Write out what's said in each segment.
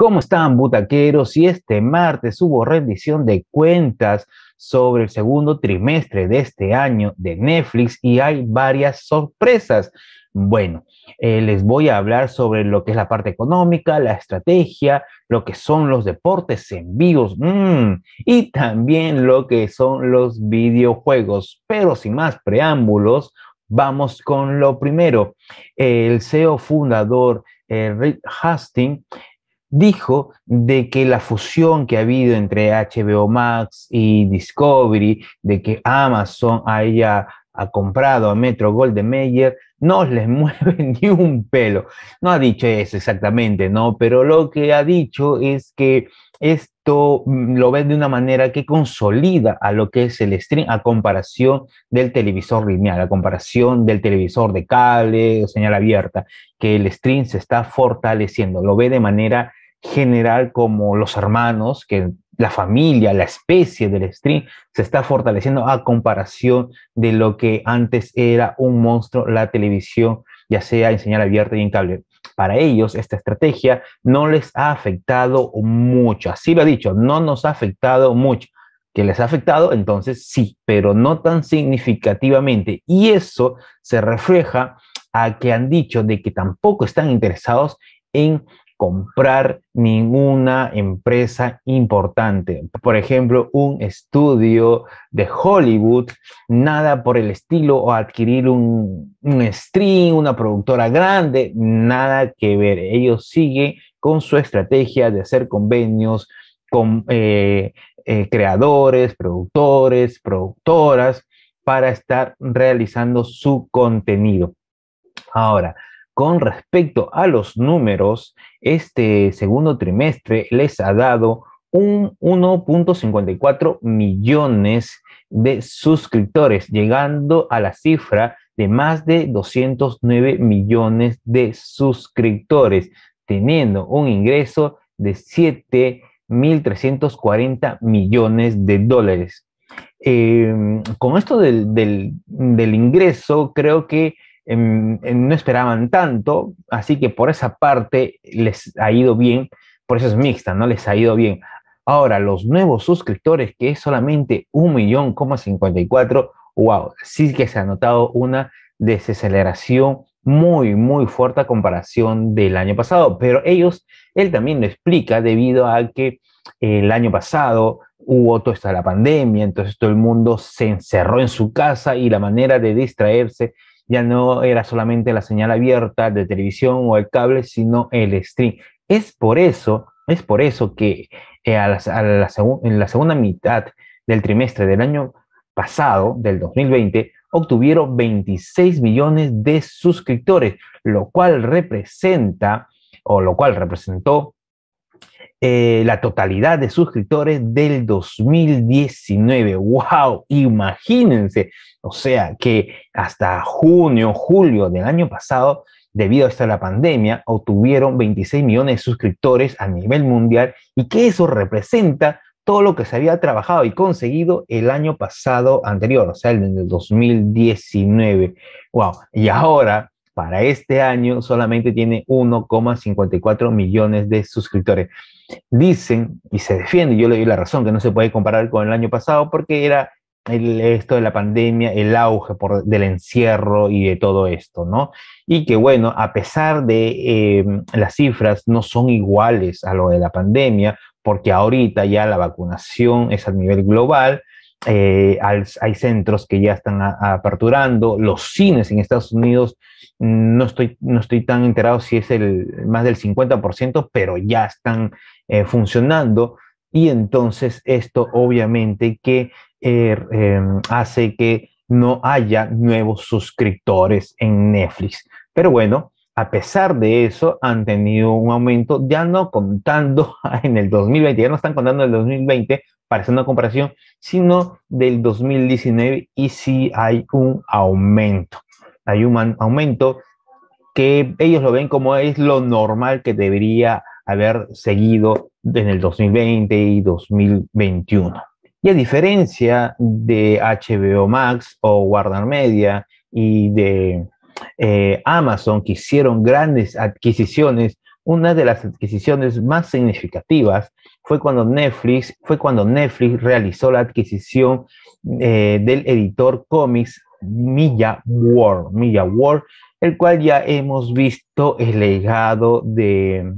¿Cómo están, butaqueros? Y este martes hubo rendición de cuentas sobre el segundo trimestre de este año de Netflix y hay varias sorpresas. Bueno, eh, les voy a hablar sobre lo que es la parte económica, la estrategia, lo que son los deportes en vivos mm, y también lo que son los videojuegos. Pero sin más preámbulos, vamos con lo primero. El CEO fundador eh, Rick Hastings dijo de que la fusión que ha habido entre HBO Max y Discovery, de que Amazon haya comprado a Metro Golden Mayer, no les mueve ni un pelo. No ha dicho eso exactamente, ¿no? Pero lo que ha dicho es que esto mm, lo ve de una manera que consolida a lo que es el stream a comparación del televisor lineal, a comparación del televisor de cable o señal abierta, que el stream se está fortaleciendo, lo ve de manera general como los hermanos, que la familia, la especie del stream se está fortaleciendo a comparación de lo que antes era un monstruo, la televisión, ya sea en señal abierta y en cable. Para ellos, esta estrategia no les ha afectado mucho. Así lo ha dicho, no nos ha afectado mucho. Que les ha afectado, entonces sí, pero no tan significativamente. Y eso se refleja a que han dicho de que tampoco están interesados en comprar ninguna empresa importante. Por ejemplo, un estudio de Hollywood, nada por el estilo, o adquirir un, stream, una productora grande, nada que ver. Ellos siguen con su estrategia de hacer convenios con eh, eh, creadores, productores, productoras, para estar realizando su contenido. Ahora, con respecto a los números, este segundo trimestre les ha dado un 1.54 millones de suscriptores, llegando a la cifra de más de 209 millones de suscriptores, teniendo un ingreso de 7.340 millones de dólares. Eh, con esto del ingreso, creo que no esperaban tanto, así que por esa parte les ha ido bien, por eso es mixta, ¿no? Les ha ido bien. Ahora, los nuevos suscriptores, que es solamente un millón, wow, sí que se ha notado una desaceleración muy, muy fuerte a comparación del año pasado, pero ellos, él también lo explica debido a que el año pasado hubo toda esta la pandemia, entonces todo el mundo se encerró en su casa y la manera de distraerse ya no era solamente la señal abierta de televisión o el cable, sino el stream. Es por eso, es por eso que eh, en la segunda mitad del trimestre del año pasado, del 2020, obtuvieron 26 millones de suscriptores, lo cual representa, o lo cual representó eh, la totalidad de suscriptores del 2019. ¡Wow! Imagínense. O sea que hasta junio, julio del año pasado, debido a esta la pandemia, obtuvieron 26 millones de suscriptores a nivel mundial y que eso representa todo lo que se había trabajado y conseguido el año pasado anterior, o sea, el del 2019. ¡Wow! Y ahora para este año solamente tiene 1,54 millones de suscriptores. Dicen y se defiende, yo le doy la razón, que no se puede comparar con el año pasado porque era el, esto de la pandemia, el auge por, del encierro y de todo esto, ¿no? Y que bueno, a pesar de eh, las cifras no son iguales a lo de la pandemia, porque ahorita ya la vacunación es a nivel global, eh, hay centros que ya están aperturando, los cines en Estados Unidos no estoy, no estoy tan enterado si es el más del 50%, pero ya están eh, funcionando. Y entonces esto obviamente que eh, em, hace que no haya nuevos suscriptores en Netflix. Pero bueno, a pesar de eso, han tenido un aumento, ya no contando en el 2020, ya no están contando el 2020 para hacer una comparación, sino del 2019 y si sí hay un aumento hay un aumento que ellos lo ven como es lo normal que debería haber seguido en el 2020 y 2021. Y a diferencia de HBO Max o Warner Media y de eh, Amazon, que hicieron grandes adquisiciones, una de las adquisiciones más significativas fue cuando Netflix, fue cuando Netflix realizó la adquisición eh, del editor cómics Milla World, Milla el cual ya hemos visto el legado de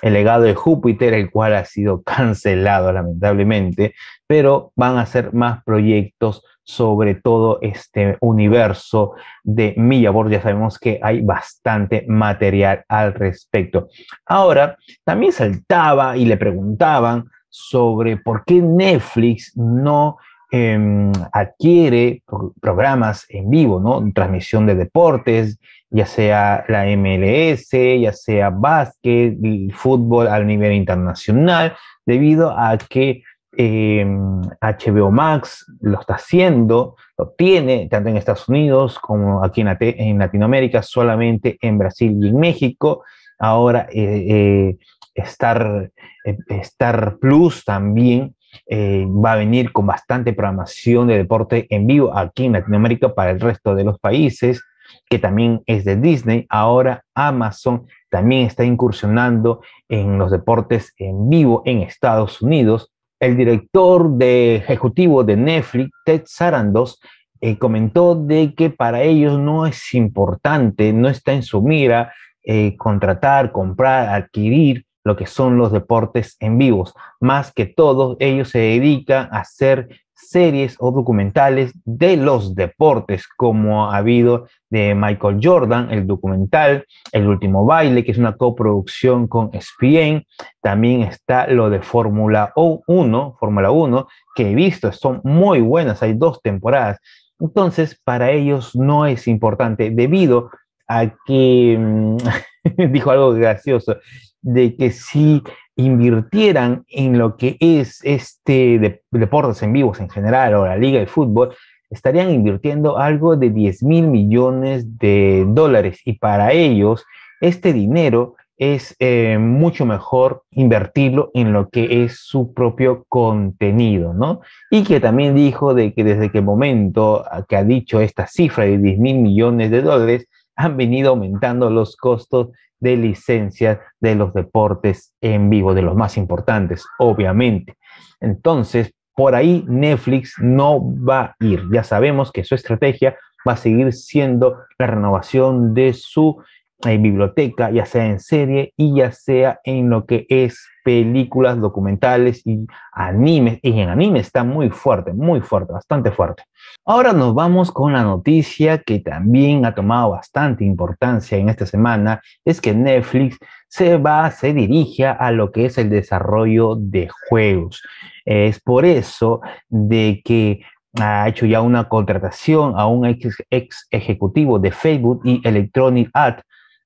el legado de Júpiter, el cual ha sido cancelado lamentablemente, pero van a ser más proyectos sobre todo este universo de World, Ya sabemos que hay bastante material al respecto. Ahora, también saltaba y le preguntaban sobre por qué Netflix no Em, adquiere programas en vivo, ¿no? Transmisión de deportes, ya sea la MLS, ya sea básquet, fútbol a nivel internacional, debido a que em, HBO Max lo está haciendo, lo tiene tanto en Estados Unidos como aquí en, Latinoamérica, solamente en Brasil y en México. Ahora, eh, eh, Star, eh, Star Plus también eh, va a venir con bastante programación de deporte en vivo aquí en Latinoamérica para el resto de los países, que también es de Disney. Ahora Amazon también está incursionando en los deportes en vivo en Estados Unidos. El director ejecutivo de Netflix, Ted Sarandos, eh, comentó de que para ellos no es importante, no está en su mira eh, contratar, comprar, adquirir lo que son los deportes en vivos. Más que todo, ellos se dedican a hacer series o documentales de los deportes, como ha habido de Michael Jordan, el documental El último baile, que es una coproducción con ESPN. También está lo de Fórmula 1, Fórmula 1, que he visto, son muy buenas, hay dos temporadas. Entonces, para ellos no es importante debido a que mm, dijo algo gracioso de que si invirtieran en lo que es este deportes en vivos en general o la liga de fútbol, estarían invirtiendo algo de 10 mil millones de dólares y para ellos este dinero es eh, mucho mejor invertirlo en lo que es su propio contenido, ¿no? Y que también dijo de que desde que momento que ha dicho esta cifra de 10 mil millones de dólares, han venido aumentando los costos de licencias de los deportes en vivo, de los más importantes, obviamente. Entonces, por ahí Netflix no va a ir. Ya sabemos que su estrategia va a seguir siendo la renovación de su en biblioteca, ya sea en serie y ya sea en lo que es películas, documentales y animes. Y en anime está muy fuerte, muy fuerte, bastante fuerte. Ahora nos vamos con la noticia que también ha tomado bastante importancia en esta semana, es que Netflix se va, se dirige a lo que es el desarrollo de juegos. Es por eso de que ha hecho ya una contratación a un ex, ejecutivo de Facebook y Electronic Ad.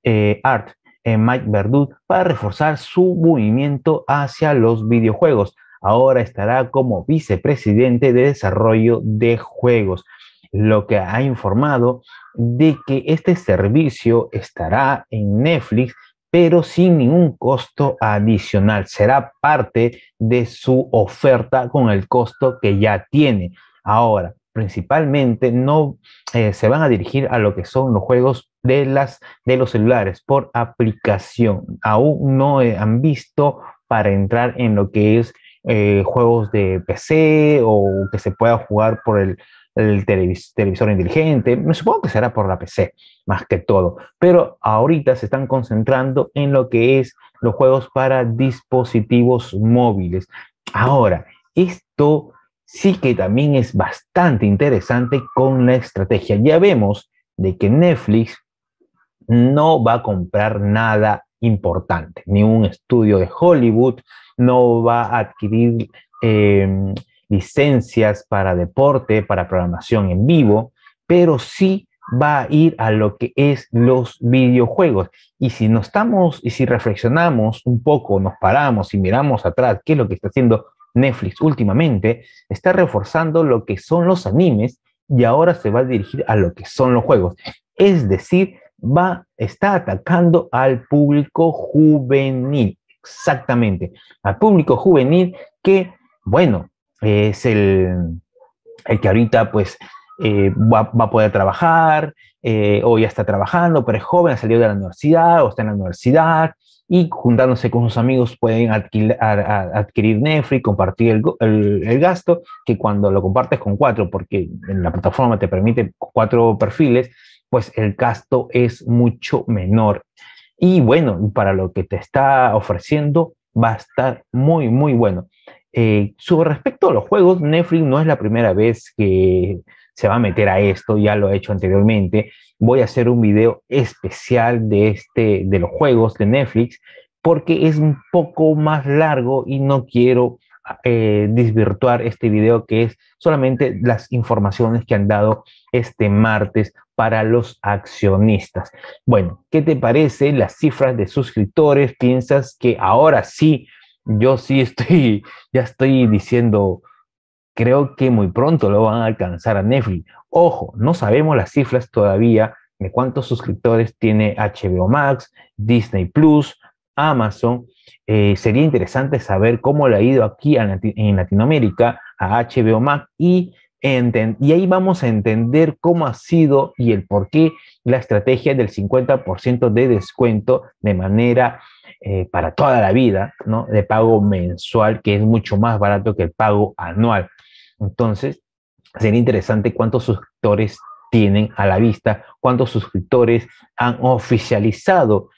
Eh, art, en Mike Verdú, para reforzar su movimiento hacia los videojuegos. Ahora estará como vicepresidente de desarrollo de juegos, lo que ha informado de que este servicio estará en Netflix, pero sin ningún costo adicional. Será parte de su oferta con el costo que ya tiene. Ahora, principalmente no eh, se van a dirigir a lo que son los juegos de, las, de los celulares por aplicación. Aún no eh, han visto para entrar en lo que es eh, juegos de PC o que se pueda jugar por el, el televisor inteligente. Me supongo que será por la PC más que todo. Pero ahorita se están concentrando en lo que es los juegos para dispositivos móviles. Ahora, esto sí que también es bastante interesante con la estrategia. Ya vemos de que Netflix no va a comprar nada importante, ni un estudio de Hollywood, no va a adquirir em, licencias para deporte, para programación en vivo, pero sí va a ir a lo que es los videojuegos. Y si nos estamos, y si reflexionamos un poco, nos paramos y miramos atrás, qué es lo que está haciendo Netflix últimamente está reforzando lo que son los animes y ahora se va a dirigir a lo que son los juegos. Es decir, va, está atacando al público juvenil. Exactamente. Al público juvenil que, bueno, es el, el que ahorita pues eh, va, a poder trabajar eh, o ya está trabajando, pero es joven, ha salido de la universidad o está en la universidad y juntándose con sus amigos pueden adquirir, Netflix, compartir el, gasto, que cuando lo compartes con cuatro, porque en la plataforma te permite cuatro perfiles, pues el gasto es mucho menor. Y bueno, para lo que te está ofreciendo va a estar muy, muy bueno. Eh, sobre respecto a los juegos, Netflix no es la primera vez que se va a meter a esto, ya lo he hecho anteriormente. Voy a hacer un video especial de, este, de los juegos de Netflix porque es un poco más largo y no quiero eh, desvirtuar este video que es solamente las informaciones que han dado este martes para los accionistas. Bueno, ¿qué te parece las cifras de suscriptores? ¿Piensas que ahora sí, yo sí estoy, ya estoy diciendo creo que muy pronto lo van a alcanzar a Netflix. Ojo, no sabemos las cifras todavía de cuántos suscriptores tiene HBO Max, Disney Plus, Amazon. Eh, sería interesante saber cómo le ha ido aquí en, Latinoamérica a HBO Max y, y ahí vamos a entender cómo ha sido y el por qué la estrategia del 50% de descuento de manera eh, para toda la vida, ¿no? De pago mensual, que es mucho más barato que el pago anual. Entonces, sería interesante cuántos suscriptores tienen a la vista, cuántos suscriptores han oficializado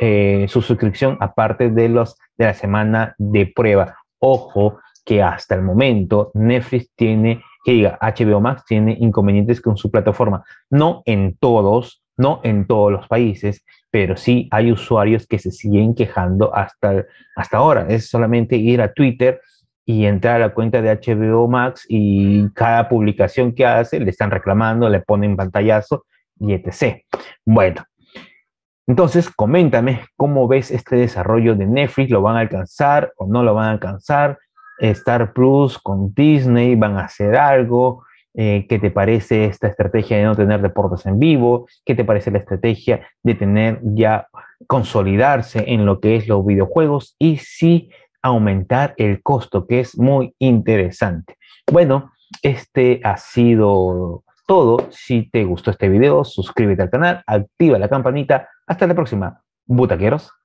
eh, su suscripción aparte de, los, de la semana de prueba. Ojo que hasta el momento Netflix tiene, que diga, HBO Max tiene inconvenientes con su plataforma. No en todos, no en todos los países, pero sí hay usuarios que se siguen quejando hasta, hasta ahora. Es solamente ir a Twitter y entrar a la cuenta de HBO Max y cada publicación que hace le están reclamando, le ponen pantallazo y etc. Bueno, entonces coméntame cómo ves este desarrollo de Netflix, ¿lo van a alcanzar o no lo van a alcanzar? Star Plus con Disney, ¿van a hacer algo? Eh, ¿Qué te parece esta estrategia de no tener deportes en vivo? ¿Qué te parece la estrategia de tener ya consolidarse en lo que es los videojuegos? Y si aumentar el costo, que es muy interesante. Bueno, este ha sido todo. Si te gustó este video, suscríbete al canal, activa la campanita. Hasta la próxima, butaqueros.